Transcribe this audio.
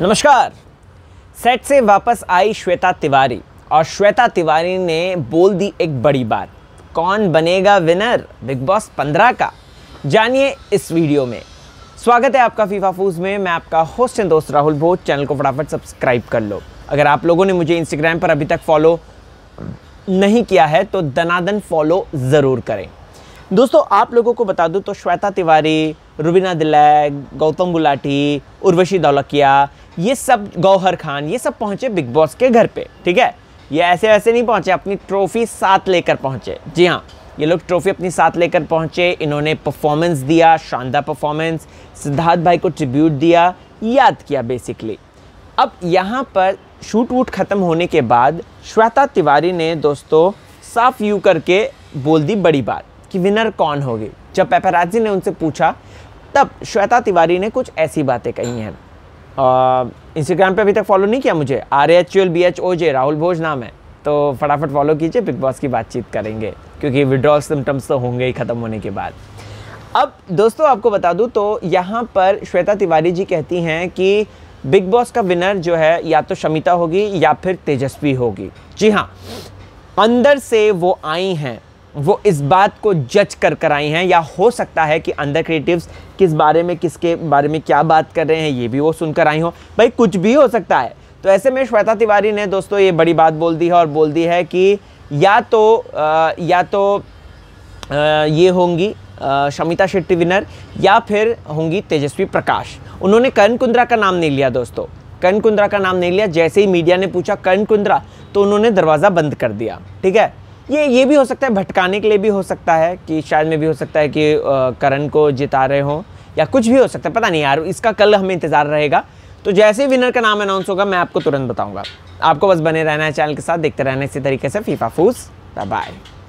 नमस्कार सेट से वापस आई श्वेता तिवारी और श्वेता तिवारी ने बोल दी एक बड़ी बात कौन बनेगा विनर बिग बॉस पंद्रह का जानिए इस वीडियो में स्वागत है आपका फीफा फूज में मैं आपका होस्ट एंड दोस्त राहुल भोज चैनल को फटाफट सब्सक्राइब कर लो अगर आप लोगों ने मुझे इंस्टाग्राम पर अभी तक फॉलो नहीं किया है तो दनादन फॉलो ज़रूर करें दोस्तों आप लोगों को बता दूं तो श्वेता तिवारी रुबीना दिलैग गौतम गुलाटी उर्वशी दौलकिया ये सब गौहर खान ये सब पहुंचे बिग बॉस के घर पे ठीक है ये ऐसे वैसे नहीं पहुंचे अपनी ट्रॉफी साथ लेकर पहुंचे जी हाँ ये लोग ट्रॉफी अपनी साथ लेकर पहुंचे इन्होंने परफॉर्मेंस दिया शानदार परफॉर्मेंस सिद्धार्थ भाई को ट्रिब्यूट दिया याद किया बेसिकली अब यहाँ पर शूट वूट ख़त्म होने के बाद श्वेता तिवारी ने दोस्तों साफ यू करके बोल दी बड़ी बात कि विनर कौन होगी जब पेपराजी ने उनसे पूछा तब श्वेता तिवारी ने कुछ ऐसी बातें कही हैं इंस्टाग्राम पे अभी तक फॉलो नहीं किया मुझे R H L B H O J Rahul Bhoj नाम है तो फटाफट फॉलो कीजिए बिग बॉस की बातचीत करेंगे क्योंकि विड्रॉल सिम्टम्स तो होंगे ही ख़त्म होने के बाद अब दोस्तों आपको बता दूँ तो यहाँ पर श्वेता तिवारी जी कहती हैं कि बिग बॉस का विनर जो है या तो शमिता होगी या फिर तेजस्वी होगी जी हाँ अंदर से वो आई हैं वो इस बात को जज कर कर आई हैं या हो सकता है कि अंदर क्रिएटिव्स किस बारे में किसके बारे में क्या बात कर रहे हैं ये भी वो सुनकर आई हो भाई कुछ भी हो सकता है तो ऐसे में श्वेता तिवारी ने दोस्तों ये बड़ी बात बोल दी है और बोल दी है कि या तो आ, या तो आ, ये होंगी शमिता शेट्टी विनर या फिर होंगी तेजस्वी प्रकाश उन्होंने कर्ण कुंद्रा का नाम नहीं लिया दोस्तों कर्ण कुंद्रा का नाम नहीं लिया जैसे ही मीडिया ने पूछा कर्ण कुंद्रा तो उन्होंने दरवाज़ा बंद कर दिया ठीक है ये ये भी हो सकता है भटकाने के लिए भी हो सकता है कि शायद में भी हो सकता है कि करण को जिता रहे हों या कुछ भी हो सकता है पता नहीं यार इसका कल हमें इंतज़ार रहेगा तो जैसे ही विनर का नाम अनाउंस होगा मैं आपको तुरंत बताऊंगा आपको बस बने रहना है चैनल के साथ देखते रहना इसी तरीके से फीफा फूस बाय